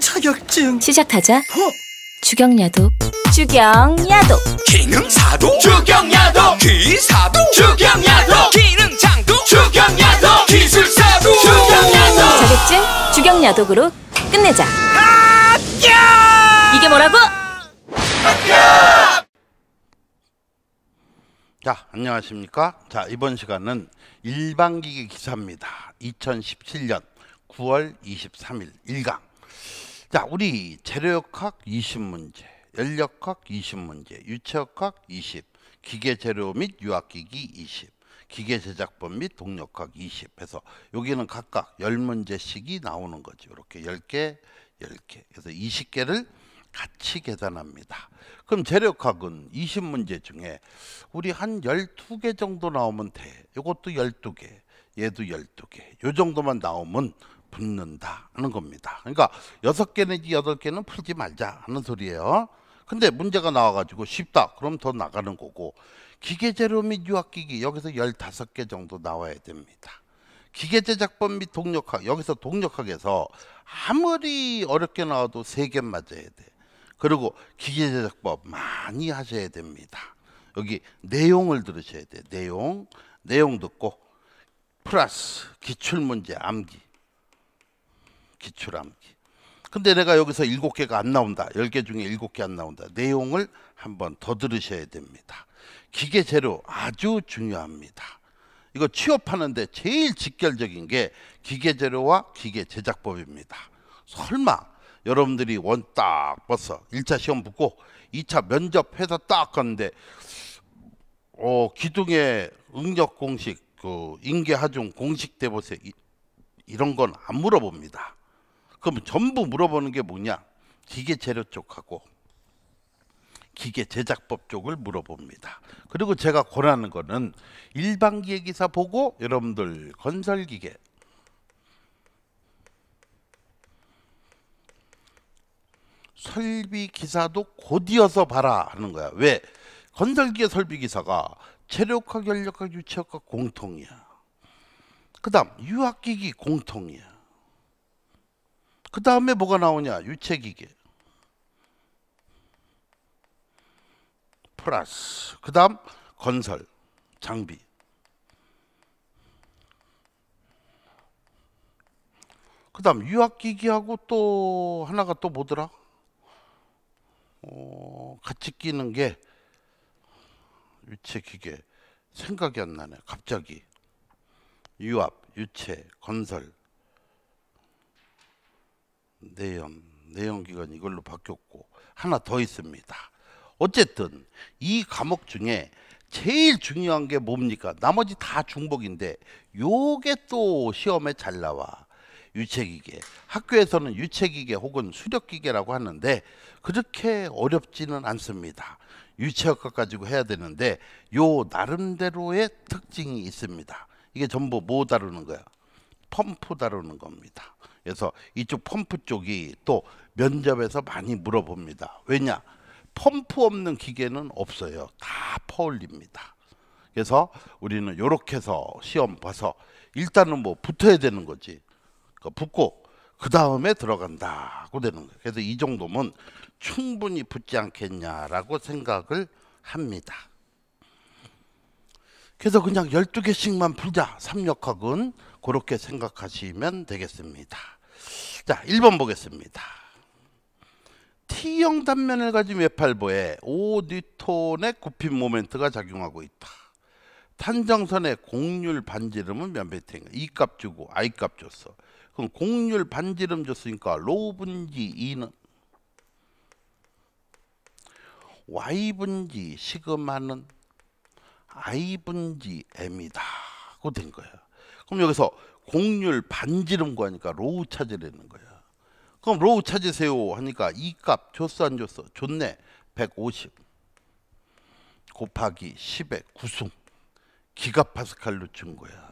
자격증 시작하자 어? 주경야도 주경야도 기능사도 주경야도 기사도 주경야도 기능장도 주경야도 기술사도 주경야도 자격증 주경야독으로 끝내자 이게 뭐라고? 자, 안녕하십니까. 자, 이번 시간은 일반기기 기사입니다. 2017년 9월 23일 1강. 자, 우리 재료역학 20문제, 연력학 20문제, 유체역학 20, 기계 재료 및 유학기기 20, 기계 제작법 및 동력학 20 해서 여기는 각각 10문제씩이 나오는 거죠. 이렇게 10개, 10개. 그래서 20개를 같이 계산합니다. 그럼 재력학은 20문제 중에 우리 한 12개 정도 나오면 돼. 이것도 12개, 얘도 12개. 요 정도만 나오면 붙는다 하는 겁니다. 그러니까 여섯 개 내지 여덟 개는 풀지 말자 하는 소리예요. 근데 문제가 나와가지고 쉽다 그럼 더 나가는 거고 기계 재료 및 유학기기 여기서 열다섯 개 정도 나와야 됩니다. 기계 제작법 및 동력학 여기서 동력학에서 아무리 어렵게 나와도 세 개 맞아야 돼. 그리고 기계 제작법 많이 하셔야 됩니다. 여기 내용을 들으셔야 돼. 내용 내용 듣고 플러스 기출 문제 암기 기출암기. 근데 내가 여기서 일곱 개가 안 나온다. 열개 중에 일곱 개안 나온다. 내용을 한번 더 들으셔야 됩니다. 기계 재료 아주 중요합니다. 이거 취업하는데 제일 직결적인 게 기계 재료와 기계 제작법입니다. 설마 여러분들이 원딱 벌써 1차 시험 붙고 2차 면접 회사 딱 갔는데 어, 기둥에 응력 공식 그 인계 하중 공식 대보세 이런 건 안 물어봅니다. 그러면 전부 물어보는 게 뭐냐? 기계 재료 쪽하고 기계 제작법 쪽을 물어봅니다. 그리고 제가 권하는 거는 일반 기획 기사 보고 여러분들 건설 기계 설비 기사도 곧이어서 봐라 하는 거야. 왜? 건설기계 설비 기사가 체력화, 전력화, 유체학과 공통이야. 그다음 유학기기 공통이야. 그 다음에 뭐가 나오냐? 유체기계. 플러스. 그 다음 건설, 장비. 그 다음 유학기기하고 또 하나가 또 뭐더라? 어, 같이 끼는 게 유체기계. 생각이 안 나네. 갑자기. 유압, 유체, 건설, 내연, 내연기관 이걸로 바뀌었고 하나 더 있습니다. 어쨌든 이 과목 중에 제일 중요한 게 뭡니까? 나머지 다 중복인데 요게 또 시험에 잘 나와. 유체기계. 학교에서는 유체기계 혹은 수력기계라고 하는데 그렇게 어렵지는 않습니다. 유체역학 가지고 해야 되는데 요 나름대로의 특징이 있습니다. 이게 전부 뭐 다루는 거야? 펌프 다루는 겁니다. 그래서 이쪽 펌프 쪽이 또 면접에서 많이 물어봅니다. 왜냐? 펌프 없는 기계는 없어요. 다 퍼올립니다. 그래서 우리는 이렇게 해서 시험 봐서 일단은 뭐 붙어야 되는 거지. 그러니까 붙고 그 다음에 들어간다고 되는 거예요. 그래서 이 정도면 충분히 붙지 않겠냐라고 생각을 합니다. 그래서 그냥 12개씩만 풀자. 삼역학은 그렇게 생각하시면 되겠습니다. 자, 1번 보겠습니다. T형 단면을 가진 외팔보에 5뉴의 굽힌 모멘트가 작용하고 있다. 탄정선의 공률 반지름은 몇 배팅이야? e 값 주고 i 값 줬어. 그럼 공률 반지름 줬으니까 로 분지 2는 y 분지 시그마는 i분지 m이다고 된 거야. 그럼 여기서 공률 반지름 구하니까 로우 찾으려는 거야. 그럼 로우 찾으세요 하니까 이값 줬어 안 줬어? 줬네. 150 곱하기 10의 구승 기가파스칼로 준 거야.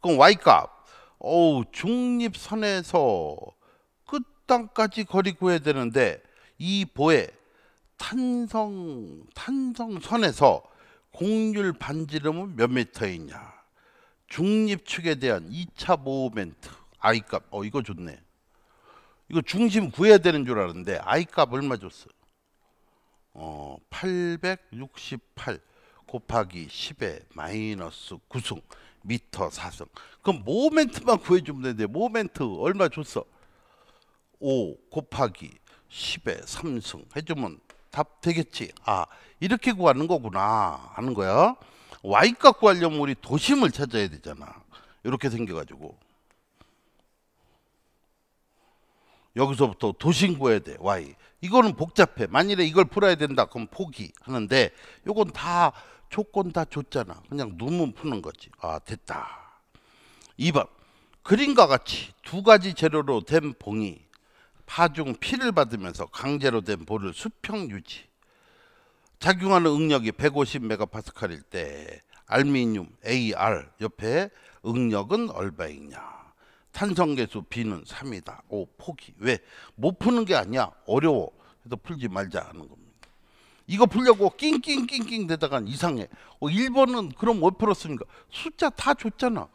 그럼 y값 어우 중립선에서 끝단까지 거리 구해야 되는데 이 보에 탄성 탄성선에서 공률 반지름은 몇미터이냐 중립축에 대한 2차 모멘트 I값 어 이거 좋네 이거 중심 구해야 되는 줄 알았는데 I값 얼마 줬어 어, 868 곱하기 10에 마이너스 9승 미터 4승 그럼 모멘트만 구해주면 되는데 모멘트 얼마 줬어 5 곱하기 10에 3승 해주면 답 되겠지 아 이렇게 구하는 거구나 하는 거야. y값 구하려면 우리 도심을 찾아야 되잖아. 이렇게 생겨가지고 여기서부터 도심 구해야 돼 y. 이거는 복잡해. 만일에 이걸 풀어야 된다 그럼 포기하는데 요건 다 조건 다 줬잖아. 그냥 눈문 푸는 거지. 아 됐다. 2번 그림과 같이 두 가지 재료로 된 봉이 파중 피를 받으면서 강제로 된 볼을 수평 유지. 작용하는 응력이 150메가파스칼일 때 알미늄 AR 옆에 응력은 얼마이냐? 탄성계수 B는 3이다. 오 포기. 왜? 못 푸는 게 아니야. 어려워. 그래서 풀지 말자 하는 겁니다. 이거 풀려고 낑낑낑낑 대다가 이상해. 어, 1번은 그럼 왜 풀었습니까? 숫자 다 줬잖아.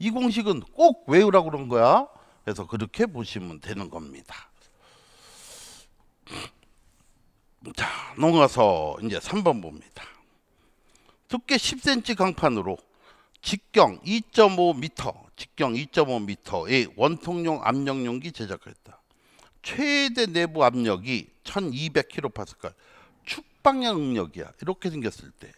이 공식은 꼭외우라 그런 거야. 그래서 그렇게 보시면 되는 겁니다. 녹아서 이제 3번 봅니다. 두께 10cm 강판으로 직경 2.5m, 직경 2.5m의 원통용 압력용기 제작했다. 최대 내부 압력이 1200kPa, 축방향 응력이야. 이렇게 생겼을 때.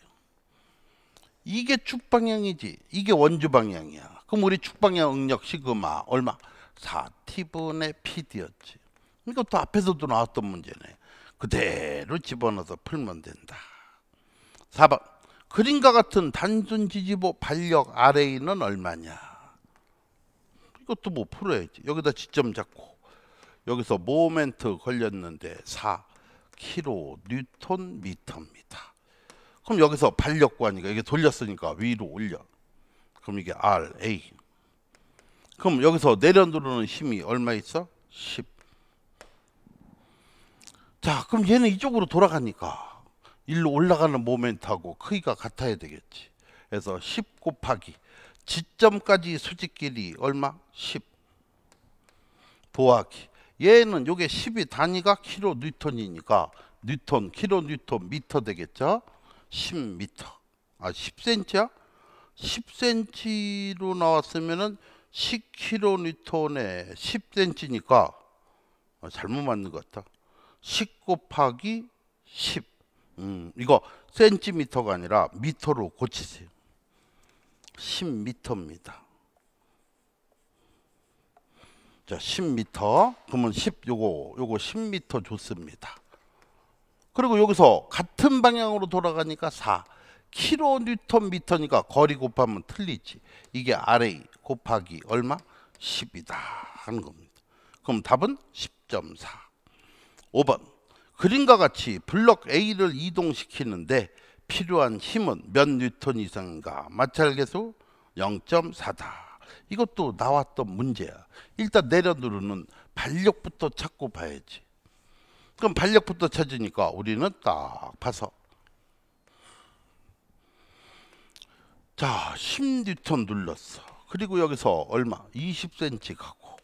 이게 축방향이지. 이게 원주 방향이야. 그럼 우리 축방향 응력 시그마 얼마? 4T분의 PD였지. 이것도 앞에서도 나왔던 문제네. 그대로 집어넣어서 풀면 된다. 4번 그림과 같은 단순 지지보 반력 RA는 얼마냐? 이것도 뭐 풀어야지. 여기다 지점 잡고 여기서 모멘트 걸렸는데 4 킬로 뉴턴 미터입니다. 그럼 여기서 반력구하니까 이게 돌렸으니까 위로 올려. 그럼 이게 RA. 그럼 여기서 내려 누르는 힘이 얼마 있어? 10. 자, 그럼 얘는 이쪽으로 돌아가니까 일로 올라가는 모멘트하고 크기가 같아야 되겠지. 그래서 10 곱하기 지점까지 수직길이 얼마? 10 더하기 얘는 요게 10이 단위가 킬로 뉴턴이니까 뉴턴, 킬로 뉴턴, 미터 되겠죠? 10미터 아 10cm야? 10cm로 나왔으면은 10킬로 뉴턴에 10cm니까 아, 어, 잘못 맞는 것 같다 10 곱하기 10. 음, 이거 센티미터가 아니라 미터로 고치세요. 10미터입니다. 자, 10미터. 그러면 10 요거 요거 10미터 좋습니다. 그리고 여기서 같은 방향으로 돌아가니까 4. 킬로뉴턴 미터니까 거리 곱하면 틀리지. 이게 RA 곱하기 얼마? 10이다 하는 겁니다. 그럼 답은 10.4. 5번 그림과 같이 블록 A를 이동시키는데 필요한 힘은 몇 뉴턴 이상인가? 마찰계수 0.4다. 이것도 나왔던 문제야. 일단 내려누르는 반력부터 찾고 봐야지. 그럼 반력부터 찾으니까 우리는 딱 봐서 자, 10뉴턴 눌렀어. 그리고 여기서 얼마? 20cm 가고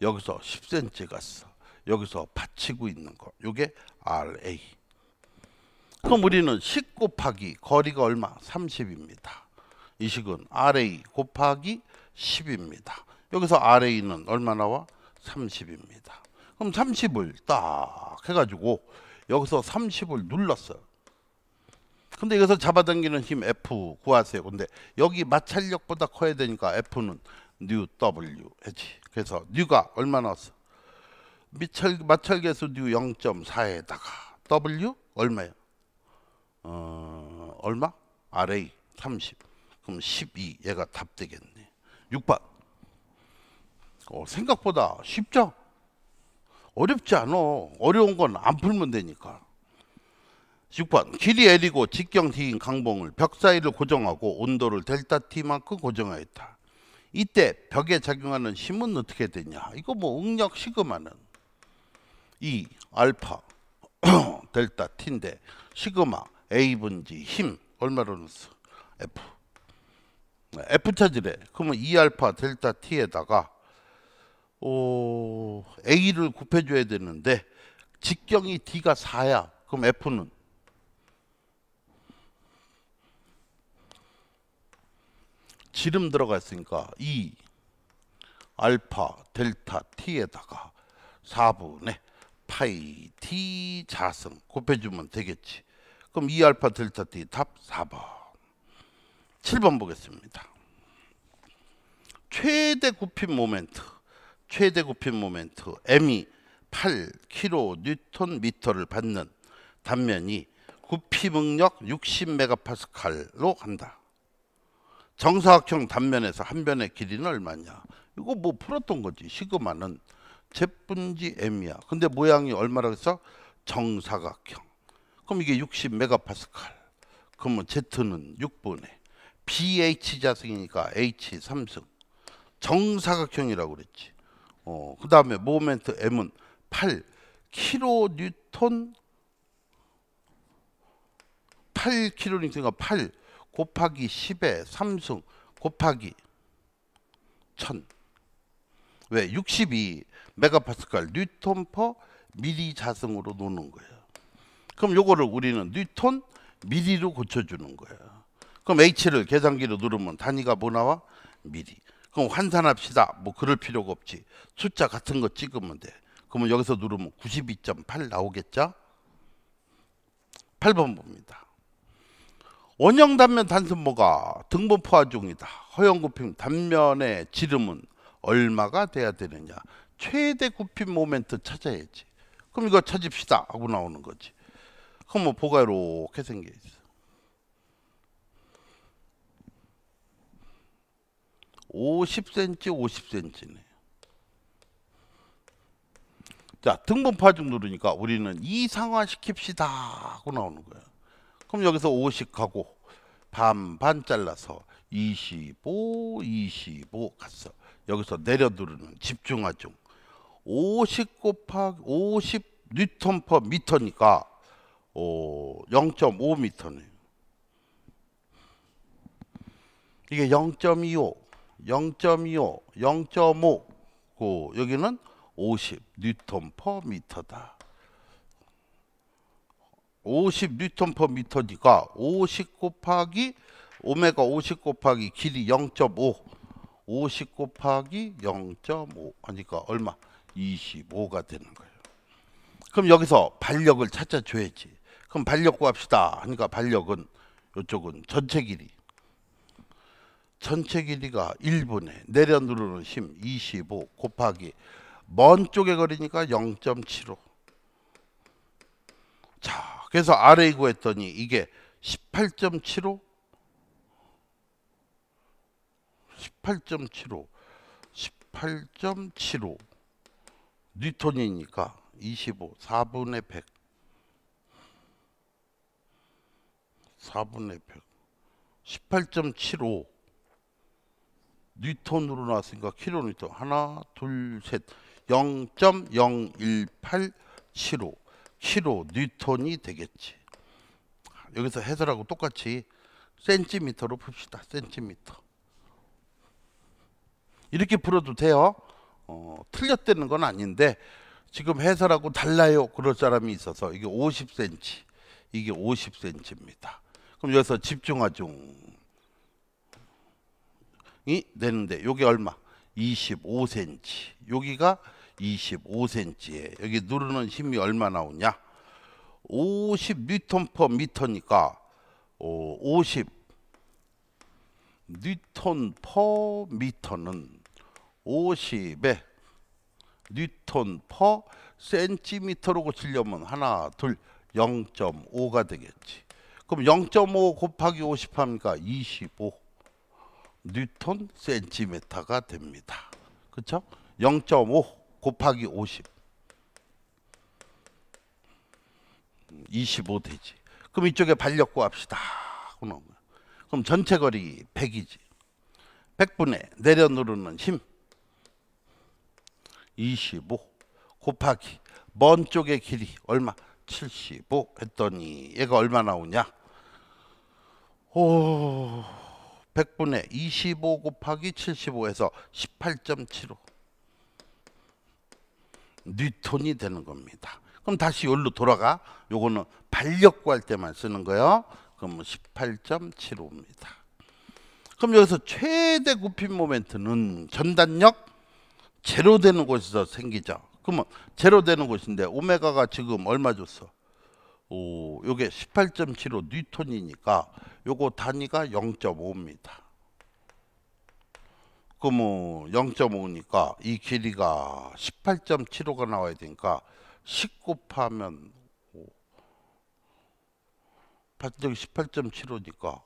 여기서 10cm 갔어. 여기서 받치고 있는 거. 요게 RA. 그럼 우리는 10 곱하기 거리가 얼마? 30입니다. 이 식은 RA 곱하기 10입니다. 여기서 RA는 얼마 나와? 30입니다. 그럼 30을 딱 해가지고 여기서 30을 눌렀어요. 근데 여기서 잡아당기는 힘 F 구하세요. 근데 여기 마찰력보다 커야 되니까 F는 뉴 W 해지. 그래서 뉴가 얼마 나왔어? 미철 마찰계수 뉴 0.4에다가 W 얼마예요? 어, 얼마? RA 30. 그럼 12 얘가 답 되겠네. 6번. 어, 생각보다 쉽죠? 어렵지 않아. 어려운 건 안 풀면 되니까. 6번 길이 L이고 직경 D인 강봉을 벽 사이를 고정하고 온도를 델타 T만큼 고정하였다. 이때 벽에 작용하는 힘은 어떻게 되냐? 이거 뭐 응력 시그마는 이 알파 델타 T인데 시그마 A분지 힘 얼마로 넣었어? F 네, F 차지래 그러면 2알파 델타 T에다가 오, A를 곱해줘야 되는데 직경이 D가 4야 그럼 F는 지름 들어가 있으니까 2 알파 델타 T에다가 4분의 파이 t 자승 곱해주면 되겠지. 그럼 2알파 델타 t 답 4번. 7번 보겠습니다. 최대 굽힌 모멘트, 최대 굽힌 모멘트 M이 8kNm를 받는 단면이 굽힘응력 60MPa로 한다. 정사각형 단면에서 한 변의 길이는 얼마냐? 이거 뭐 풀었던 거지. 시그마는 제분지 M이야. 근데 모양이 얼마라고 했어? 정사각형. 그럼 이게 60 메가파스칼. 그러면 Z는 6분의 p h 자승이니까 H 3승. 정사각형이라고 그랬지. 어, 그다음에 모멘트 M은 8 킬로뉴턴 8 킬로뉴턴과 8 곱하기 10의 3승 곱하기 1000. 왜? 62 메가파스칼 뉴턴 퍼 미리 자승으로 놓는 거예요. 그럼 요거를 우리는 뉴턴 미리로 고쳐주는 거예요. 그럼 H를 계산기로 누르면 단위가 뭐 나와? 미리. 그럼 환산합시다. 뭐 그럴 필요가 없지. 숫자 같은 거 찍으면 돼. 그러면 여기서 누르면 92.8 나오겠죠? 8번 봅니다. 원형 단면 단순모가 등분 포화 중이다. 허용 굽힘 단면의 지름은 얼마가 돼야 되느냐. 최대 굽힌 모멘트 찾아야지. 그럼 이거 찾읍시다 하고 나오는 거지. 그럼 뭐 보가 이렇게 생겨 있어. 50cm, 50cm네. 자, 등분 파중 누르니까 우리는 이상화시킵시다 하고 나오는 거야. 그럼 여기서 50하고 반반 잘라서 25, 25 갔어. 여기서 내려두르는 집중하중 50 곱하기 50 뉴턴 퍼 미터니까 0.5미터네요. 이게 0.25, 0.25, 0.5고 여기는 50 뉴턴 퍼 미터다. 50 뉴턴 퍼 미터니까 50 곱하기 오메가 50 곱하기 길이 0.5 50 곱하기 0.5 하니까 그러니까 얼마? 25가 되는 거예요. 그럼 여기서 반력을 찾아줘야지. 그럼 반력 구합시다 하니까 그러니까 반력은 이쪽은 전체 길이. 전체 길이가 1분의 내려 누르는 힘 25 곱하기 먼 쪽의 거리니까 0.75. 자, 그래서 아래 구했더니 이게 18.75 18.75 18.75 뉴턴이니까 25 4분의 100 4분의 100 18.75 뉴턴으로 나왔으니까 킬로뉴턴 하나 둘셋 0.01875 킬로 뉴턴이 되겠지 여기서 해설하고 똑같이 센티미터로 풉시다 센티미터 이렇게 풀어도 돼요. 어, 틀렸다는 건 아닌데 지금 해설하고 달라요. 그럴 사람이 있어서 이게 50cm, 이게 50cm입니다. 그럼 여기서 집중하중이 되는데 여기 얼마? 25cm. 여기가 25cm에 여기 누르는 힘이 얼마 나오냐? 5 0 n m 니까50 n m 는5 0의 뉴턴 퍼 센티미터로 고치려면 하나 둘 0.5가 되겠지. 그럼 0.5 곱하기 50 합니까? 25 뉴턴 센티미터가 됩니다. 그렇죠? 0.5 곱하기 50 25 되지. 그럼 이쪽에 반력 구합시다. 그럼 전체 거리 100이지. 100분의 내려 누르는 힘25 곱하기 먼 쪽의 길이 얼마? 75 했더니 얘가 얼마 나오냐? 오 100분의 25 곱하기 75에서 18.75 뉴턴이 되는 겁니다. 그럼 다시 여기로 돌아가. 요거는 반력 구할 때만 쓰는 거예요. 그럼 18.75입니다. 그럼 여기서 최대 굽힌 모멘트는 전단력 제로되는 곳에서 생기자. 그러면 제로되는 곳인데 오메가가 지금 얼마 줬어? 오, 요게 18.75 뉴턴이니까 요거 단위가 0.5입니다. 그러면 0.5니까 이 길이가 18.75가 나와야 되니까 10 곱하면 18.75니까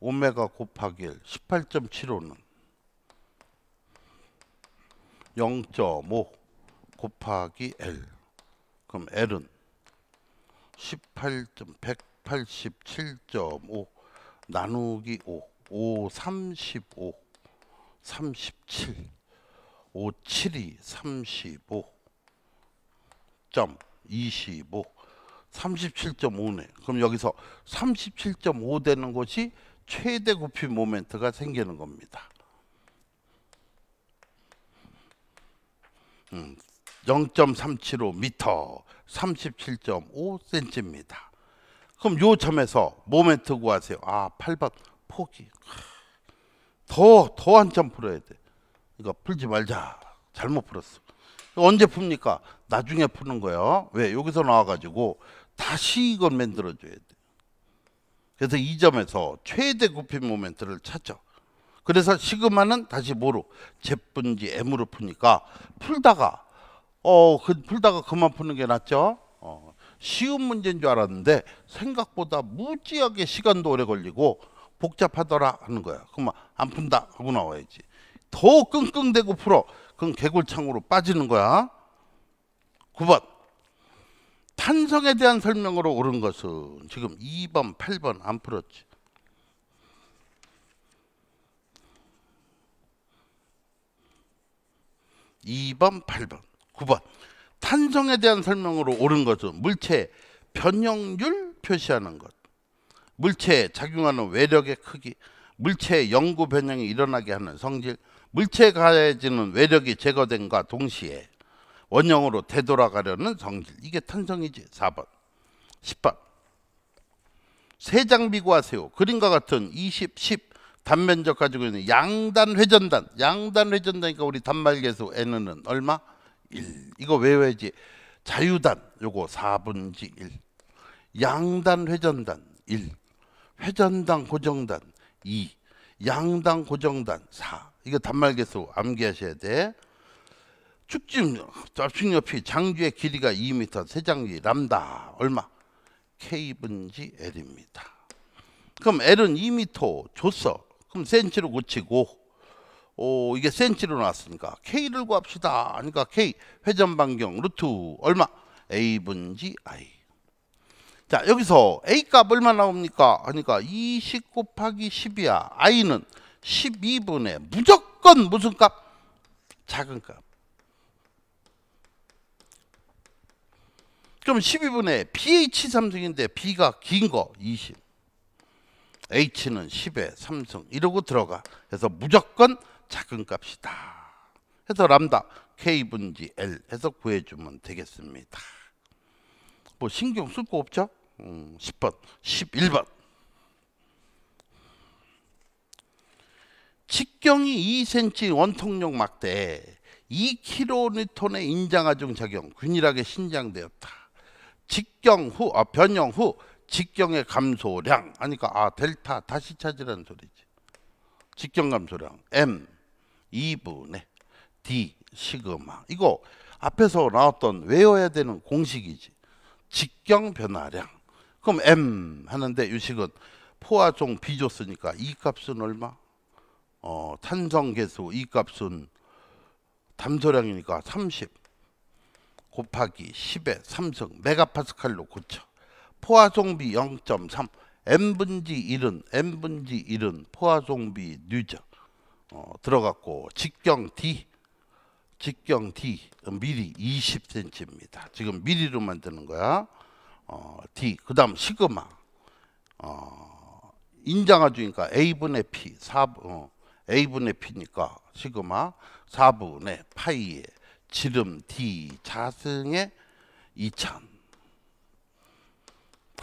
오메가 곱하기 1, 18.75는 0.5 곱하기 L 그럼 L은 18. 187.5 나누기 5 5 35 37 5 7이 35점25 37.5네. 그럼 여기서 37.5 되는 것이 최대 굽힘 모멘트가 생기는 겁니다. 0.375m, 음, 37.5cm입니다. 그럼 요 점에서 모멘트 구하세요. 아, 8번 포기. 더, 더 한 점 풀어야 돼. 이거 풀지 말자. 잘못 풀었어. 언제 풉니까? 나중에 푸는 거예요. 왜? 여기서 나와가지고 다시 이걸 만들어줘야 돼. 그래서 이 점에서 최대 굽힌 모멘트를 찾죠. 그래서 시그마는 다시 뭐로? 제분지 M으로 푸니까 풀다가 어, 그 풀다가 그만 푸는 게 낫죠. 어, 쉬운 문제인 줄 알았는데 생각보다 무지하게 시간도 오래 걸리고 복잡하더라 하는 거야. 그만안 푼다 하고 나와야지. 더 끙끙대고 풀어. 그럼 개굴창으로 빠지는 거야. 9번. 탄성에 대한 설명으로 옳은 것은 지금 2번, 8번 안 풀었지. 2번, 8번, 9번. 탄성에 대한 설명으로 옳은 것은 물체의 변형률 표시하는 것, 물체에 작용하는 외력의 크기, 물체의 영구 변형이 일어나게 하는 성질, 물체에 가해지는 외력이 제거된과 동시에 원형으로 되돌아가려는 성질. 이게 탄성이지. 4번. 10번. 세 장비구하세요. 그림과 같은 20, 10, 단면적 가지고 있는 양단 회전단 양단 회전단이니까 우리 단말계수 n은 얼마? 1 이거 외워야지 자유단 요거 4분지 1 양단 회전단 1회전단 고정단 2양단 고정단 4 이거 단말계수 암기하셔야 돼 축중 압축옆이 장주의 길이가 2m 세장기 람다 얼마? K분지 L입니다 그럼 L은 2m 줬어 그럼 센치로 고치고 오, 어, 이게 센치로 나왔으니까 K를 구합시다. 그러니까 K 회전 반경 루트 얼마? A분지 I. 자, 여기서 A값 얼마 나옵니까? 그러니까 20 곱하기 10이야. I는 12분의 무조건 무슨 값? 작은 값. 그럼 12분의 BH3승인데 B가 긴 거 20. H는 10에 삼성 이러고 들어가. 해서 무조건 작은 값이다. 해서 람다 K분지 L 해서 구해주면 되겠습니다. 뭐 신경 쓸 거 없죠? 음, 10번, 11번. 직경이 2cm 원통력 막대에 2kN의 인장하중 작용 균일하게 신장되었다. 직경 후, 아, 변형 후 직경의 감소량 하니까 그러니까, 아 델타 다시 찾으라는 소리지 직경 감소량 m 2분의 d 시그마 이거 앞에서 나왔던 외워야 되는 공식이지 직경 변화량 그럼 m 하는데 유식은 포화종 비줬으니까 이 값은 얼마? 어, 탄성계수 이 값은 담소량이니까 30 곱하기 10의 3승 메가파스칼로 고쳐 포화송비 0.3 n분지 1은 n분지 1은 포화송비 뉴전 어, 들어갔고 직경 D 직경 D 그 미리 20cm입니다. 지금 미리로 만드는 거야. 어, D 그 다음 시그마 어, 인장하주니까 A분의 P 4, 분 어, A분의 P니까 시그마 4분의 파이의 지름 D 자승의 2000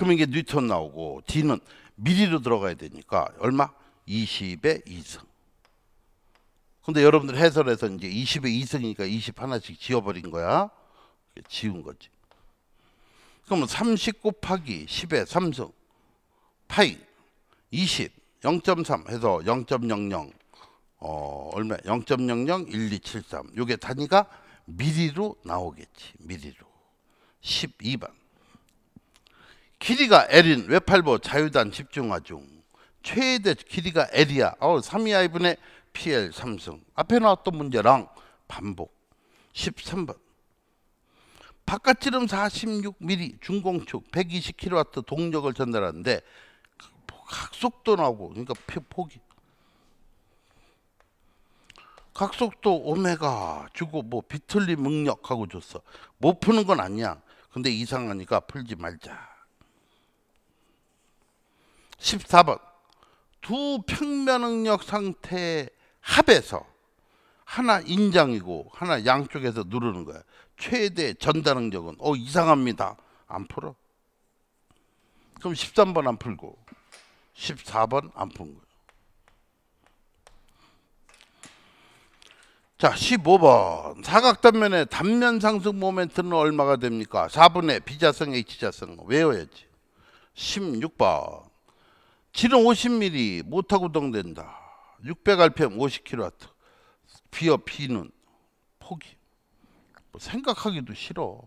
그러면 이게 뉴턴 나오고 D는 미리로 들어가야 되니까 얼마? 20의 2승. 근데 여러분들 해설에서 이제 20의 2승이니까 20 하나씩 지워버린 거야. 지운 거지. 그러면 3 9 곱하기 10의 3승. 파이 20 0.3 해서 0.00어 얼마 0.001273 요게 단위가 미리로 나오겠지 미리로 12번 길이가 L인 외팔보 자유단 집중화 중 최대 길이가 L이야. 어, 3이하이분의 PL 삼성. 앞에 나왔던 문제랑 반복. 13번. 바깥지름 46mm 중공축 120kW 동력을 전달하는데 각속도 나오고 그러니까 폭이 각속도 오메가 주고 뭐 비틀림 응력하고 줬어 못 푸는 건 아니야 근데 이상하니까 풀지 말자 14번 두 평면응력 상태 합에서 하나 인장이고 하나 양쪽에서 누르는 거야. 최대 전달응력은 어 이상합니다. 안 풀어. 그럼 13번 안 풀고 14번 안 푼거예자 15번 사각단면의 단면 상승 모멘트는 얼마가 됩니까? 4분의 비자성 H자성 외워야지. 16번 지은 50mm 모하구동된다 600rpm 50kW 비어 비는 포기 뭐 생각하기도 싫어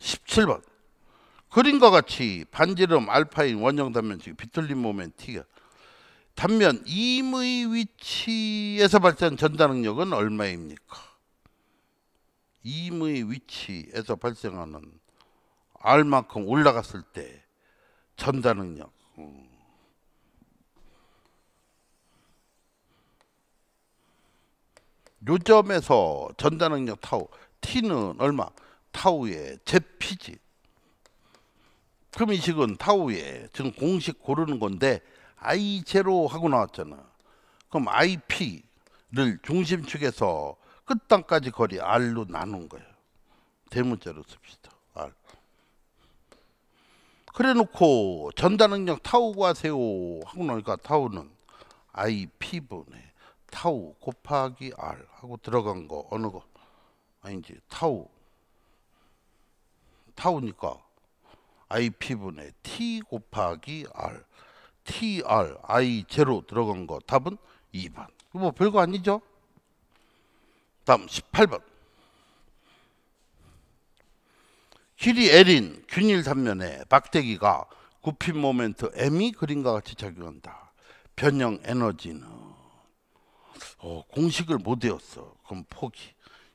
1 7번 그림과 같이 반지름 알파인 원형 단면식 비틀린 모멘 티가 단면 임의 위치에서 발생한 전자능력은 얼마입니까? 임의 위치에서 발생하는 알 만큼 올라갔을 때 전자 능력. 음. 요점에서 전자 능력 타우 T는 얼마? 타우의 제피지. 그이 식은 타우의 지금 공식 고르는 건데 i 제로 하고 나왔잖아. 그럼 IP를 중심축에서 끝단까지 거리 R로 나눈 거예요. 대문자로 씁시다. 그래 놓고 전자능력 타우고 하세요 하고 나니까 타우는 I P분의 타우 곱하기 R 하고 들어간 거 어느 거 아니지 타우 타우니까 I P분의 T 곱하기 R TR I 제로 들어간 거 답은 2번 뭐 별거 아니죠 다음 18번 길이 L인 균일 단면에 박대기가 굽힌 모멘트 M이 그림과 같이 작용한다. 변형 에너지는 어, 공식을 못 외웠어. 그럼 포기.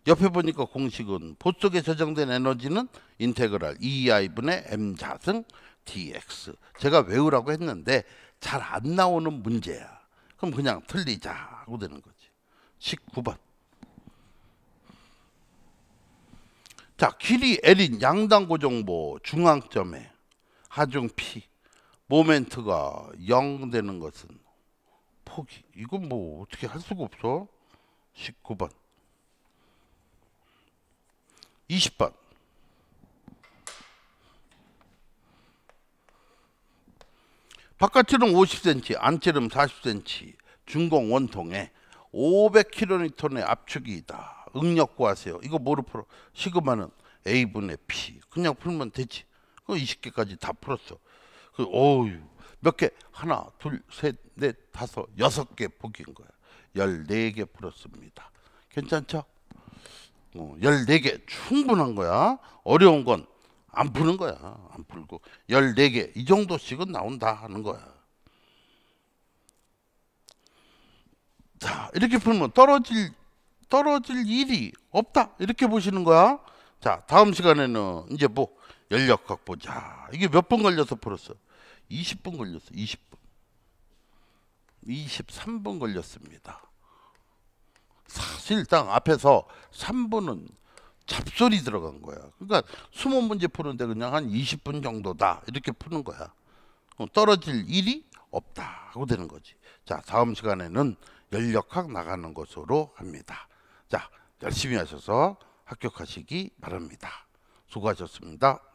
옆에 보니까 공식은 보 속에 저장된 에너지는 인테그랄 EI분의 M자승 DX. 제가 외우라고 했는데 잘 안 나오는 문제야. 그럼 그냥 틀리자 하고 되는 거지. 19번. 자, 길이 L인 양당 고정보 중앙점에 하중 P 모멘트가 0 되는 것은 포기. 이건 뭐 어떻게 할 수가 없어. 19번. 20번. 바깥으름 50cm, 안찌름 40cm, 중공 원통에 500kN의 압축이 다 응력 구하세요. 이거 뭐로 풀어? 시그마는 A분의 P. 그냥 풀면 되지. 그 20개까지 다 풀었어. 그, 어유 몇 개? 하나, 둘, 셋, 넷, 다섯, 여섯 개 포기인 거야. 14개 풀었습니다. 괜찮죠? 어, 14개 충분한 거야. 어려운 건 안 푸는 거야. 안 풀고. 14개. 이 정도씩은 나온다 하는 거야. 자, 이렇게 풀면 떨어질 떨어질 일이 없다 이렇게 보시는 거야 자 다음 시간에는 이제 뭐 연력 확보자 이게 몇 분 걸려서 풀었어 20분 걸렸어 20분 23분 걸렸습니다 사실 당 앞에서 3분은 잡소리 들어간 거야 그러니까 20문제 푸는데 그냥 한 20분 정도다 이렇게 푸는 거야 어, 떨어질 일이 없다 하고 되는 거지 자 다음 시간에는 연력학 나가는 것으로 합니다. 자 열심히 하셔서 합격하시기 바랍니다. 수고하셨습니다.